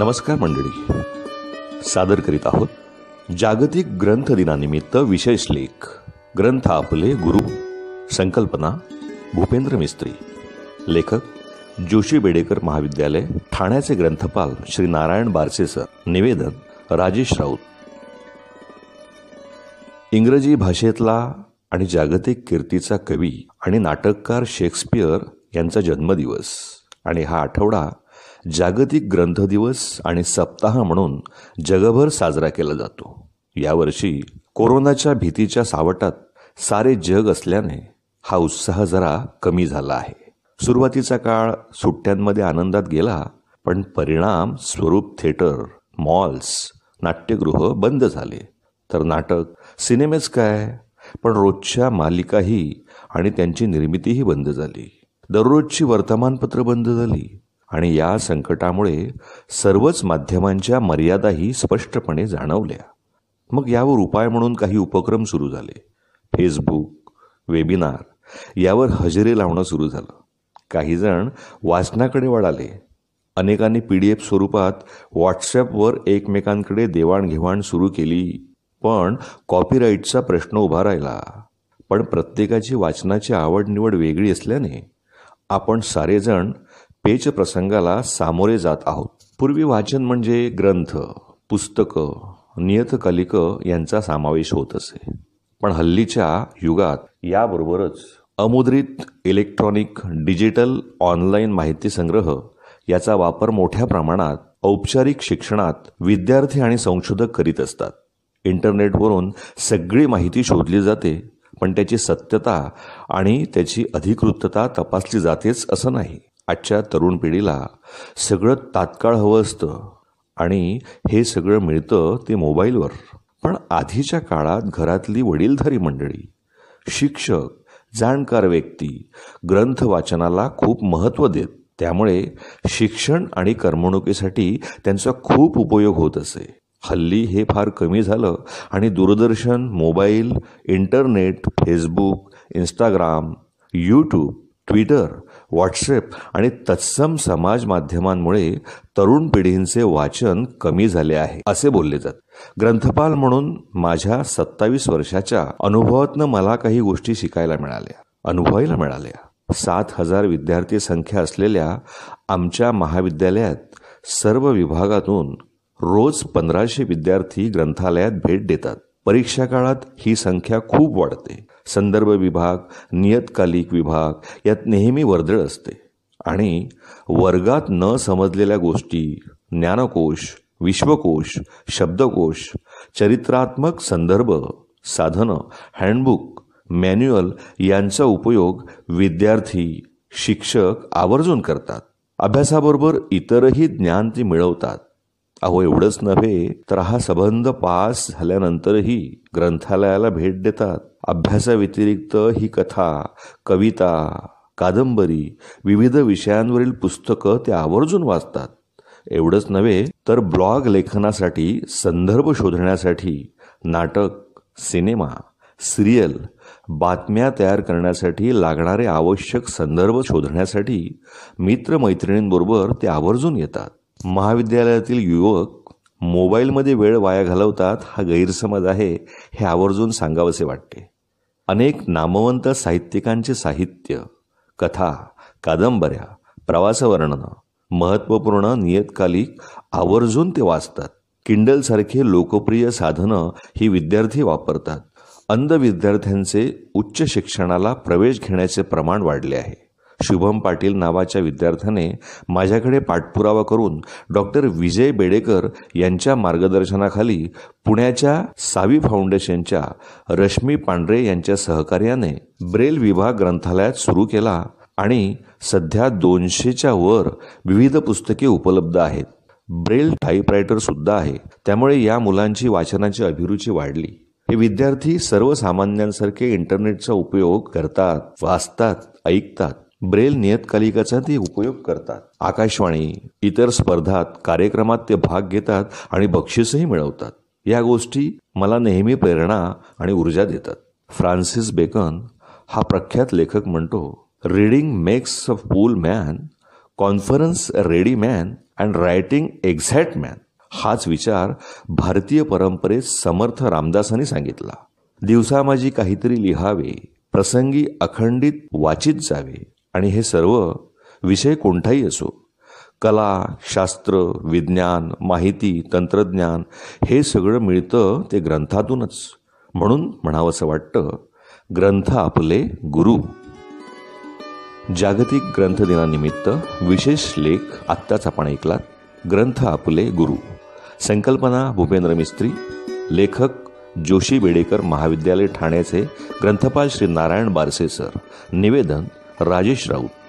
नमस्कार मंडळी सादर करीत आहोत जागतिक ग्रंथ दिनानिमित्त विशेष लेख ग्रंथ आपले गुरु संकल्पना भूपेंद्र मिस्त्री लेखक जोशी बेडेकर महाविद्यालय ठाण्याचे ग्रंथपाल श्री नारायण बारसे सर निवेदन राजेश राऊत इंग्रजी भाषेतला आणि जागतिक कीर्तीचा कवी आणि नाटककार शेक्सपियर यांचा जन्मदिवस आणि हा आठवडा जागतिक ग्रंथ दिवस आणि सप्ताह म्हणून जगभर साजरा केला जातो यावर्षी कोरोनाच्या भीतीच्या सावटात सारे जग असल्याने हा उत्साह जरा कमी झाला आहे सुरुवातीचा काळ सुट्ट्यांमध्ये आनंदात गेला पण परिणाम स्वरूप थिएटर मॉल्स नाट्यगृह बंद झाले तर नाटक सिनेमेच काय पण रोजच्या मालिकाही आणि त्यांची निर्मितीही बंद झाली दररोजची वर्तमानपत्र बंद झाली आणि या संकटामुळे सर्वच माध्यमांच्या मर्यादाही स्पष्टपणे जाणवल्या मग यावर उपाय म्हणून काही उपक्रम सुरू झाले फेसबुक वेबिनार यावर हजेरी लावणं सुरू झालं काहीजण वाचनाकडे वळाले अनेकांनी पी डी एफ स्वरूपात व्हॉट्सॲपवर एकमेकांकडे देवाणघेवाण सुरू केली पण कॉपीराईटचा प्रश्न उभा राहिला पण प्रत्येकाची वाचनाची आवड निवड वेगळी असल्याने आपण सारेजण प्रसंगाला सामोरे जात आहोत पूर्वी वाचन म्हणजे ग्रंथ पुस्तकं नियतकालिक यांचा समावेश होत असे पण हल्लीच्या युगात याबरोबरच अमुद्रित इलेक्ट्रॉनिक डिजिटल ऑनलाईन माहिती संग्रह याचा वापर मोठ्या प्रमाणात औपचारिक शिक्षणात विद्यार्थी आणि संशोधक करीत असतात इंटरनेटवरून सगळी माहिती शोधली जाते पण त्याची सत्यता आणि त्याची अधिकृतता तपासली जातेच असं नाही आजच्या तरुण पिढीला सगळं तात्काळ हवं असतं आणि हे सगळं मिळतं ते मोबाईलवर पण आधीच्या काळात घरातली वडीलधारी मंडळी शिक्षक जाणकार व्यक्ती ग्रंथ वाचनाला खूप महत्त्व देत त्यामुळे शिक्षण आणि करमणुकीसाठी त्यांचा खूप उपयोग होत असे हल्ली हे फार कमी झालं आणि Doordarshan mobile internet Facebook Instagram YouTube Twitter WhatsApp आणि तत्सम समाज माध्यमांमुळे तरुण पिढींचे वाचन कमी झाले आहे असे बोलले जात ग्रंथपाल म्हणून माझ्या सत्तावीस वर्षाच्या अनुभवातनं मला काही गोष्टी शिकायला मिळाल्या अनुभवायला मिळाल्या सात हजार विद्यार्थी संख्या असलेल्या आमच्या महाविद्यालयात सर्व विभागातून रोज पंधराशे विद्यार्थी ग्रंथालयात भेट देतात परीक्षा काळात ही संख्या खूप वाढते संदर्भ विभाग नियतकालिक विभाग यात नेहमी वर्दळ असते आणि वर्गात न समजलेल्या गोष्टी ज्ञानकोश विश्वकोश शब्दकोश चरित्रात्मक संदर्भ साधनं हँडबुक मॅन्युअल यांचा उपयोग विद्यार्थी शिक्षक आवर्जून करतात अभ्यासाबरोबर इतरही ज्ञान ती मिळवतात अहो एवढंच नव्हे तर हा संबंध पास झाल्यानंतरही ग्रंथालयाला भेट देतात अभ्यासाव्यतिरिक्त ही कथा कविता कादंबरी विविध विषयांवरील पुस्तकं ते आवर्जून वाचतात एवढंच नव्हे तर ब्लॉग लेखनासाठी संदर्भ शोधण्यासाठी नाटक सिनेमा सिरियल बातम्या तयार करण्यासाठी लागणारे आवश्यक संदर्भ शोधण्यासाठी मित्रमैत्रिणींबरोबर ते आवर्जून येतात महाविद्यालयातील युवक मोबाईलमध्ये वेळ वाया घालवतात हा गैरसमज आहे हे आवर्जून सांगावंसे वाटते अनेक नामवंत साहित्यिकांचे साहित्य कथा कादंबऱ्या प्रवासवर्णनं महत्त्वपूर्ण नियतकालिक आवर्जून ते वाचतात किंडलसारखे लोकप्रिय साधनं ही विद्यार्थी वापरतात अंध विद्यार्थ्यांचे उच्च शिक्षणाला प्रवेश घेण्याचे प्रमाण वाढले आहे शुभम पाटील नावाच्या विद्यार्थ्याने माझ्याकडे पाठपुरावा करून डॉक्टर विजय बेडेकर यांच्या मार्गदर्शनाखाली पुण्याच्या सावी फाउंडेशनच्या रश्मी पांढरे यांच्या सहकार्याने ब्रेल विभाग ग्रंथालयात सुरू केला आणि सध्या दोनशेच्या वर विविध पुस्तके उपलब्ध आहेत ब्रेल सुद्धा आहे त्यामुळे या मुलांची वाचनाची अभिरुची वाढली हे विद्यार्थी सर्वसामान्यांसारखे इंटरनेटचा उपयोग करतात वाचतात ऐकतात ब्रेल नियतकालिकाचा ते उपयोग करतात आकाशवाणी इतर स्पर्धात कार्यक्रमात ते भाग घेतात आणि बक्षीसही मिळवतात या गोष्टी मला नेहमी प्रेरणा आणि ऊर्जा देतात फ्रान्सिस बेकन हा प्रख्यात लेखक म्हणतो reading makes a full man conference ready man and writing exact man हाच विचार भारतीय परंपरेत समर्थ रामदासांनी सांगितला दिवसामाजी काहीतरी लिहावे प्रसंगी अखंडित वाचित जावे आणि हे सर्व विषय कोणताही असो कला शास्त्र विज्ञान माहिती तंत्रज्ञान हे सगळं मिळतं ते ग्रंथातूनच म्हणून म्हणावंसं वाटतं ग्रंथ आपले गुरु जागतिक ग्रंथ दिनानिमित्त विशेष लेख आत्ताच आपण ऐकलात ग्रंथ आपले गुरु संकल्पना भूपेंद्र मिस्त्री लेखक जोशी बेडेकर महाविद्यालय ठाण्याचे ग्रंथपाल श्री नारायण बारसे सर निवेदन राजेश राऊत